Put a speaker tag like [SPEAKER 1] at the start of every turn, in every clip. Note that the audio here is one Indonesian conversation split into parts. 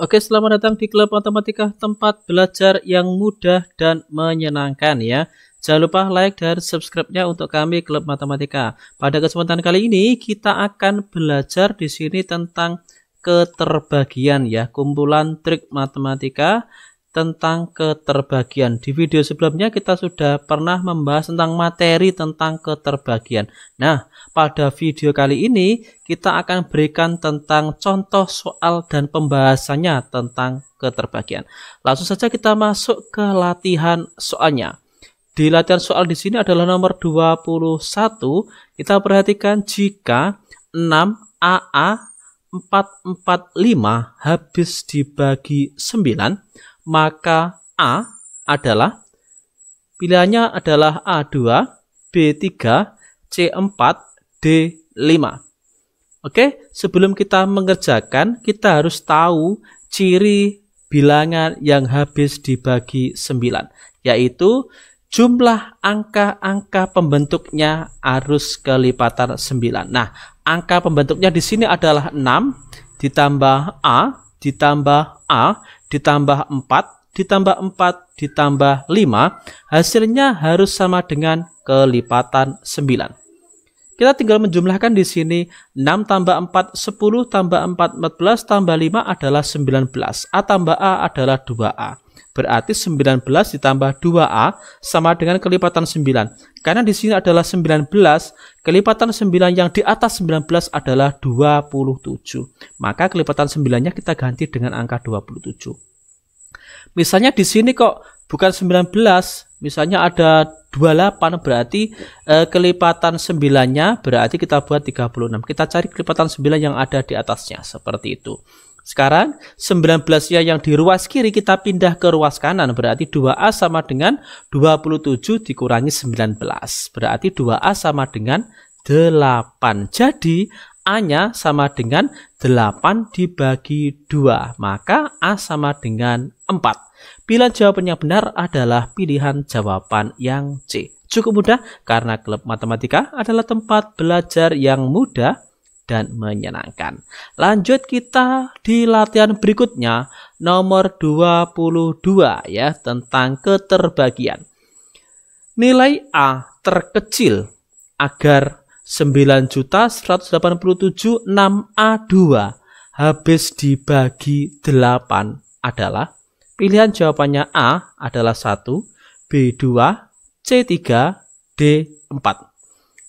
[SPEAKER 1] Oke, selamat datang di Klub Matematika, tempat belajar yang mudah dan menyenangkan ya. Jangan lupa like dan subscribe-nya untuk kami Klub Matematika. Pada kesempatan kali ini kita akan belajar di sini tentang keterbagian ya, kumpulan trik matematika tentang keterbagian. Di video sebelumnya kita sudah pernah membahas tentang materi tentang keterbagian. Nah, pada video kali ini kita akan berikan tentang contoh soal dan pembahasannya tentang keterbagian. Langsung saja kita masuk ke latihan soalnya. Di latihan soal di sini adalah nomor 21. Kita perhatikan jika 6AA 445 habis dibagi 9 maka A adalah pilihannya adalah A2, B3, C4, D5. Oke, sebelum kita mengerjakan, kita harus tahu ciri bilangan yang habis dibagi 9, yaitu jumlah angka-angka pembentuknya arus kelipatan 9. Nah, angka pembentuknya di sini adalah 6 ditambah A ditambah A ditambah 4 ditambah 4 ditambah 5 hasilnya harus sama dengan kelipatan 9. Kita tinggal menjumlahkan di sini 6 tambah 4 10 tambah 4 14 tambah 5 adalah 19 A tambah A adalah 2A. Berarti 19 ditambah 2A sama dengan kelipatan 9. Karena di sini adalah 19, kelipatan 9 yang di atas 19 adalah 27. Maka kelipatan 9-nya kita ganti dengan angka 27. Misalnya di sini kok bukan 19, misalnya ada 28 berarti eh, kelipatan 9-nya berarti kita buat 36. Kita cari kelipatan 9 yang ada di atasnya seperti itu. Sekarang 19 ya yang di ruas kiri kita pindah ke ruas kanan. Berarti 2A sama dengan 27 dikurangi 19. Berarti 2A sama dengan 8. Jadi A-nya sama dengan 8 dibagi 2. Maka A sama dengan 4. Pilihan jawaban yang benar adalah pilihan jawaban yang C. Cukup mudah karena klub matematika adalah tempat belajar yang mudah dan menyenangkan. Lanjut kita di latihan berikutnya nomor 22 ya tentang keterbagian. Nilai A terkecil agar 9.187.6A2 habis dibagi 8 adalah pilihan jawabannya A adalah 1, B2, C3, D4.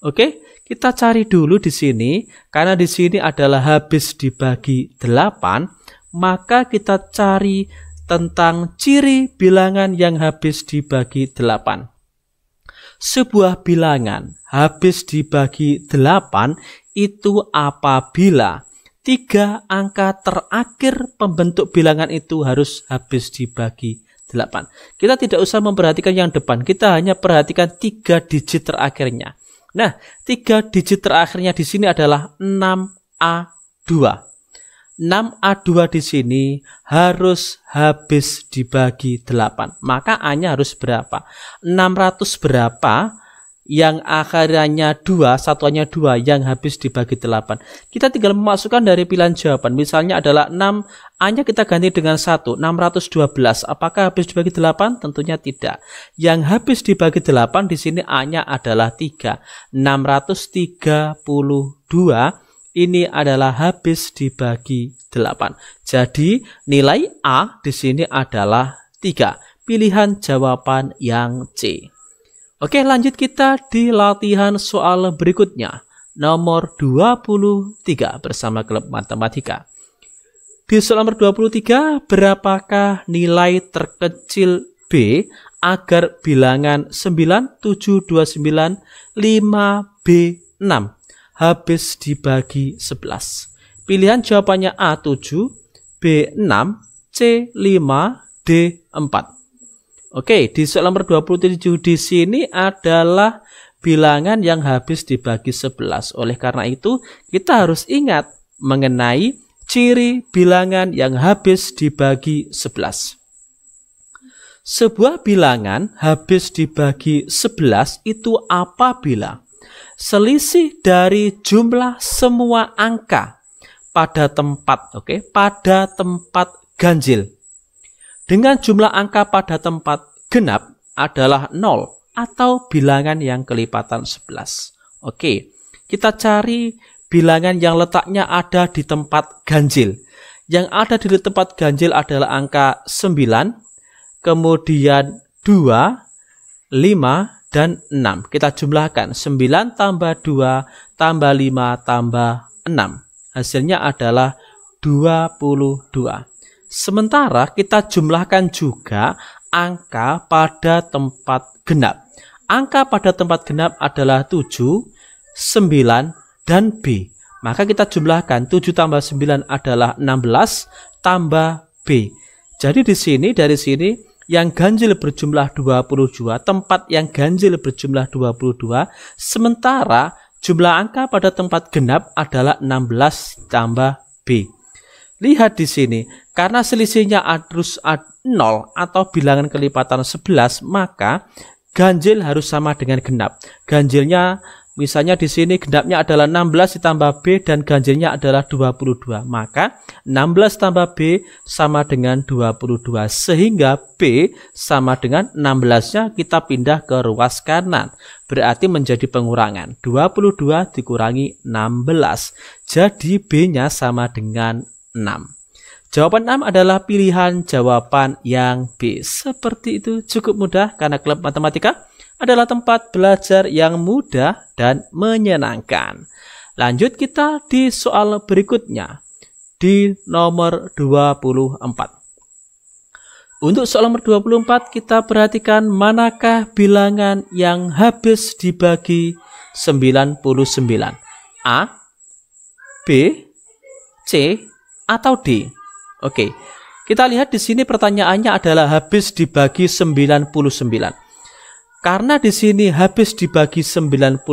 [SPEAKER 1] Oke, kita cari dulu di sini, karena di sini adalah habis dibagi 8, maka kita cari tentang ciri bilangan yang habis dibagi 8. Sebuah bilangan habis dibagi 8 itu apabila tiga angka terakhir pembentuk bilangan itu harus habis dibagi 8. Kita tidak usah memperhatikan yang depan, kita hanya perhatikan tiga digit terakhirnya. Nah, tiga digit terakhirnya di sini adalah 6A2. 6A2 di sini harus habis dibagi 8. Maka A-nya harus berapa? 600 berapa yang akarnya dua, satuannya dua yang habis dibagi delapan. Kita tinggal memasukkan dari pilihan jawaban. Misalnya adalah enam, hanya kita ganti dengan satu, enam ratus dua belas. Apakah habis dibagi delapan? Tentunya tidak. Yang habis dibagi delapan di sini hanya adalah tiga, enam ratus tiga puluh dua. ini adalah habis dibagi delapan. Jadi nilai A di sini adalah tiga. Pilihan jawaban yang C. Oke, lanjut kita di latihan soal berikutnya. Nomor 23 bersama klub matematika. Di soal nomor 23, berapakah nilai terkecil B agar bilangan 9729 5B6 habis dibagi 11? Pilihan jawabannya A7, B6, C5, D4. Oke, di soal nomor 27 di sini adalah bilangan yang habis dibagi 11. Oleh karena itu, kita harus ingat mengenai ciri bilangan yang habis dibagi 11. Sebuah bilangan habis dibagi 11 itu apabila selisih dari jumlah semua angka pada tempat, oke, okay, pada tempat ganjil dengan jumlah angka pada tempat genap adalah 0 atau bilangan yang kelipatan 11. Oke, kita cari bilangan yang letaknya ada di tempat ganjil. Yang ada di tempat ganjil adalah angka 9, kemudian 2, 5, dan 6. Kita jumlahkan 9 tambah 2 tambah 5 tambah 6. Hasilnya adalah 22. Sementara kita jumlahkan juga angka pada tempat genap. Angka pada tempat genap adalah 7, 9, dan B. Maka kita jumlahkan 7 tambah 9 adalah 16 tambah B. Jadi di sini dari sini yang ganjil berjumlah 22, tempat yang ganjil berjumlah 22, sementara jumlah angka pada tempat genap adalah 16 tambah B. Lihat di sini, karena selisihnya arus 0 atau bilangan kelipatan 11, maka ganjil harus sama dengan genap. Ganjilnya Misalnya di sini genapnya adalah 16 ditambah B dan ganjilnya adalah 22. Maka 16 tambah B sama dengan 22. Sehingga B sama dengan 16-nya kita pindah ke ruas kanan. Berarti menjadi pengurangan. 22 dikurangi 16. Jadi B-nya sama dengan 6. Jawaban 6 adalah pilihan jawaban yang B. Seperti itu cukup mudah karena klub matematika adalah tempat belajar yang mudah dan menyenangkan. Lanjut kita di soal berikutnya di nomor 24. Untuk soal nomor 24 kita perhatikan manakah bilangan yang habis dibagi 99. A, B, C, atau D? Oke. Kita lihat di sini pertanyaannya adalah habis dibagi 99. Karena di sini habis dibagi 99,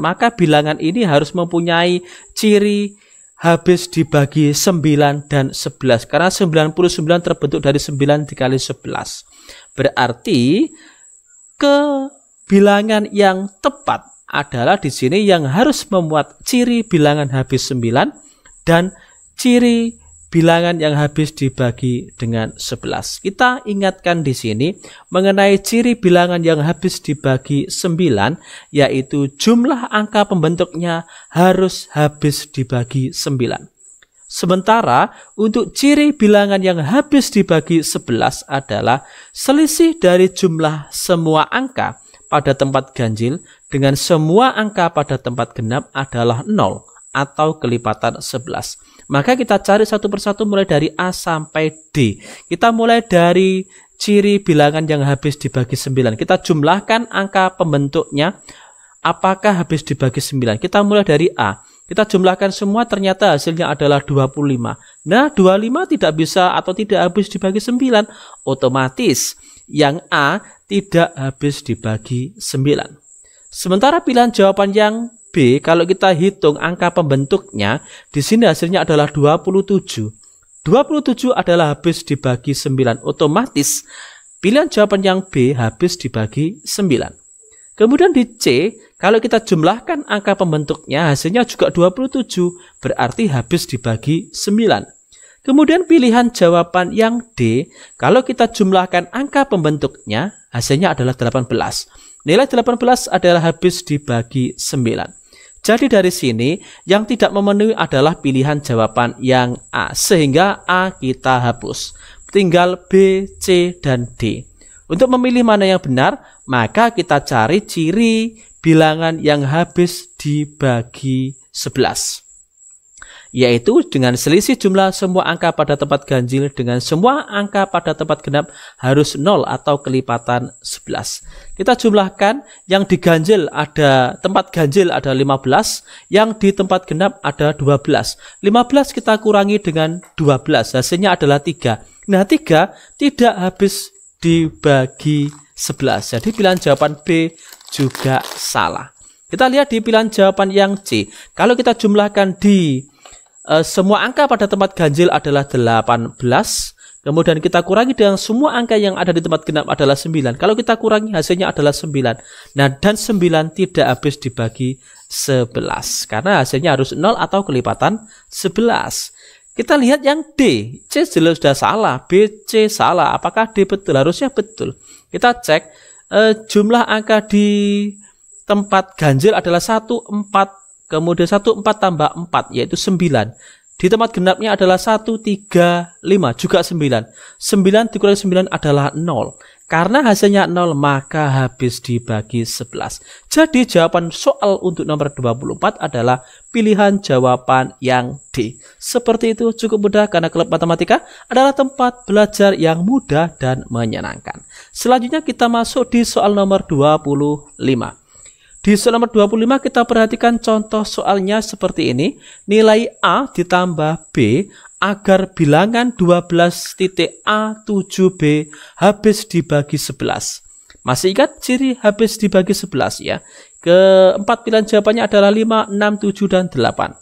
[SPEAKER 1] maka bilangan ini harus mempunyai ciri habis dibagi 9 dan 11. Karena 99 terbentuk dari 9 dikali 11. Berarti ke bilangan yang tepat adalah di sini yang harus memuat ciri bilangan habis 9 dan ciri bilangan yang habis dibagi dengan 11. Kita ingatkan di sini mengenai ciri bilangan yang habis dibagi 9 yaitu jumlah angka pembentuknya harus habis dibagi 9. Sementara untuk ciri bilangan yang habis dibagi 11 adalah selisih dari jumlah semua angka pada tempat ganjil dengan semua angka pada tempat genap adalah 0 atau kelipatan 11. Maka kita cari satu persatu mulai dari A sampai D. Kita mulai dari ciri bilangan yang habis dibagi 9. Kita jumlahkan angka pembentuknya. Apakah habis dibagi 9? Kita mulai dari A. Kita jumlahkan semua ternyata hasilnya adalah 25. Nah, 25 tidak bisa atau tidak habis dibagi 9. Otomatis yang A tidak habis dibagi 9. Sementara pilihan jawaban yang B kalau kita hitung angka pembentuknya, di sini hasilnya adalah 27. 27 adalah habis dibagi 9. Otomatis pilihan jawaban yang B habis dibagi 9. Kemudian di C, kalau kita jumlahkan angka pembentuknya hasilnya juga 27, berarti habis dibagi 9. Kemudian pilihan jawaban yang D, kalau kita jumlahkan angka pembentuknya, hasilnya adalah 18. Nilai 18 adalah habis dibagi 9. Jadi dari sini yang tidak memenuhi adalah pilihan jawaban yang A sehingga A kita hapus. Tinggal B, C dan D. Untuk memilih mana yang benar, maka kita cari ciri bilangan yang habis dibagi 11 yaitu dengan selisih jumlah semua angka pada tempat ganjil dengan semua angka pada tempat genap harus 0 atau kelipatan 11. Kita jumlahkan yang di ganjil ada tempat ganjil ada 15, yang di tempat genap ada 12. 15 kita kurangi dengan 12, hasilnya adalah 3. Nah, 3 tidak habis dibagi 11. Jadi pilihan jawaban B juga salah. Kita lihat di pilihan jawaban yang C. Kalau kita jumlahkan di e, semua angka pada tempat ganjil adalah 18, kemudian kita kurangi dengan semua angka yang ada di tempat genap adalah 9. Kalau kita kurangi hasilnya adalah 9. Nah, dan 9 tidak habis dibagi 11 karena hasilnya harus 0 atau kelipatan 11. Kita lihat yang D. C jelas sudah salah, B, C salah. Apakah D betul? Harusnya betul. Kita cek e, jumlah angka di tempat ganjil adalah 1, 4, Kemudian 1, 4 tambah 4, yaitu 9. Di tempat genapnya adalah 1, 3, 5, juga 9. 9 dikurangi 9 adalah 0. Karena hasilnya 0, maka habis dibagi 11. Jadi jawaban soal untuk nomor 24 adalah pilihan jawaban yang D. Seperti itu cukup mudah karena klub matematika adalah tempat belajar yang mudah dan menyenangkan. Selanjutnya kita masuk di soal nomor 25. Di selama 25 kita perhatikan contoh soalnya seperti ini. Nilai A ditambah B agar bilangan 12.A7B habis dibagi 11. Masih ingat ciri habis dibagi 11 ya? Keempat pilihan jawabannya adalah 5, 6, 7, dan 8.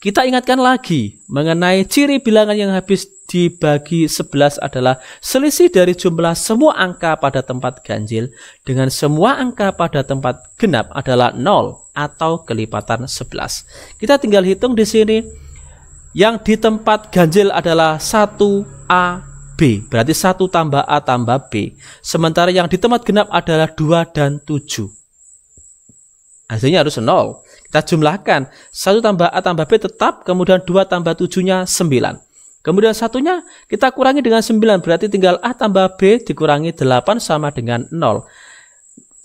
[SPEAKER 1] Kita ingatkan lagi mengenai ciri bilangan yang habis dibagi 11 adalah selisih dari jumlah semua angka pada tempat ganjil dengan semua angka pada tempat genap adalah 0 atau kelipatan 11. Kita tinggal hitung di sini. Yang di tempat ganjil adalah 1 a B berarti 1 tambah A tambah B. Sementara yang di tempat genap adalah 2 dan 7. Hasilnya harus 0. Kita jumlahkan. 1 tambah A tambah B tetap, kemudian 2 tambah 7-nya 9. Kemudian satunya kita kurangi dengan 9, berarti tinggal A tambah B dikurangi 8 sama dengan 0.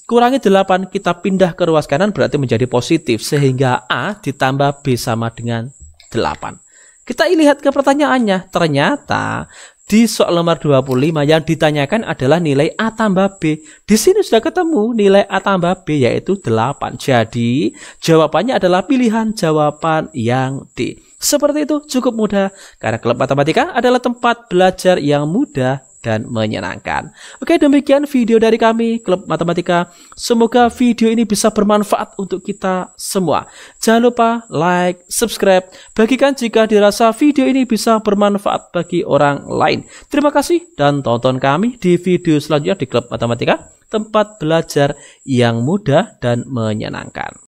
[SPEAKER 1] Kurangi 8 kita pindah ke ruas kanan berarti menjadi positif, sehingga A ditambah B sama dengan 8. Kita lihat ke pertanyaannya, ternyata di soal nomor 25 yang ditanyakan adalah nilai A tambah B. Di sini sudah ketemu nilai A tambah B yaitu 8. Jadi jawabannya adalah pilihan jawaban yang D. Seperti itu cukup mudah karena klub matematika adalah tempat belajar yang mudah dan menyenangkan. Oke, demikian video dari kami, Klub Matematika. Semoga video ini bisa bermanfaat untuk kita semua. Jangan lupa like, subscribe, bagikan jika dirasa video ini bisa bermanfaat bagi orang lain. Terima kasih dan tonton kami di video selanjutnya di Klub Matematika, tempat belajar yang mudah dan menyenangkan.